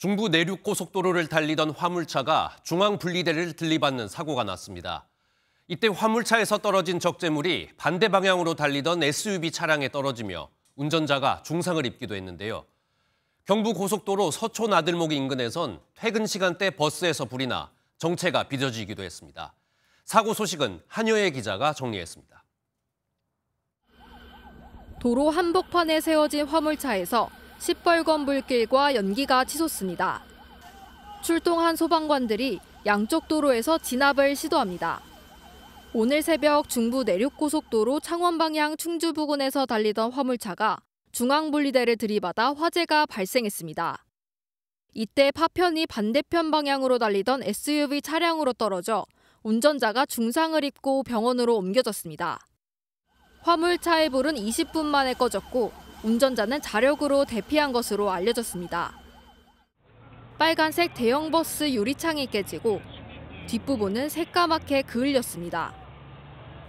중부 내륙 고속도로를 달리던 화물차가 중앙 분리대를 들이받는 사고가 났습니다. 이때 화물차에서 떨어진 적재물이 반대 방향으로 달리던 SUV 차량에 떨어지며 운전자가 중상을 입기도 했는데요. 경부 고속도로 서초나들목 인근에선 퇴근 시간대 버스에서 불이 나 정체가 빚어지기도 했습니다. 사고 소식은 한여혜 기자가 정리했습니다. 도로 한복판에 세워진 화물차에서 시뻘건 불길과 연기가 치솟습니다. 출동한 소방관들이 양쪽 도로에서 진압을 시도합니다. 오늘 새벽 중부 내륙고속도로 창원 방향 충주 부근에서 달리던 화물차가 중앙분리대를 들이받아 화재가 발생했습니다. 이때 파편이 반대편 방향으로 달리던 SUV 차량으로 떨어져 운전자가 중상을 입고 병원으로 옮겨졌습니다. 화물차의 불은 20분 만에 꺼졌고 운전자는 자력으로 대피한 것으로 알려졌습니다. 빨간색 대형 버스 유리창이 깨지고 뒷부분은 새까맣게 그을렸습니다.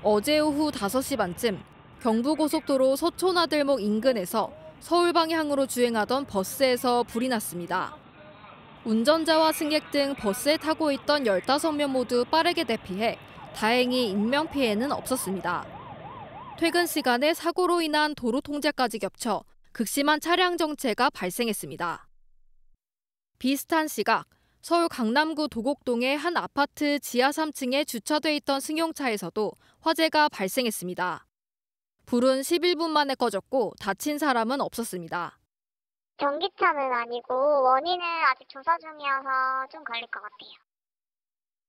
어제 오후 5시 반쯤 경부고속도로 서촌아들목 인근에서 서울 방향으로 주행하던 버스에서 불이 났습니다. 운전자와 승객 등 버스에 타고 있던 15명 모두 빠르게 대피해 다행히 인명피해는 없었습니다. 퇴근 시간에 사고로 인한 도로 통제까지 겹쳐 극심한 차량 정체가 발생했습니다. 비슷한 시각, 서울 강남구 도곡동의 한 아파트 지하 3층에 주차돼 있던 승용차에서도 화재가 발생했습니다. 불은 11분 만에 꺼졌고 다친 사람은 없었습니다. 전기차는 아니고 원인은 아직 조사 중이어서 좀 걸릴 것 같아요.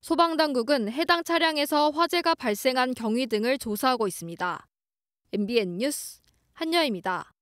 소방당국은 해당 차량에서 화재가 발생한 경위 등을 조사하고 있습니다. MBN 뉴스 한여입니다.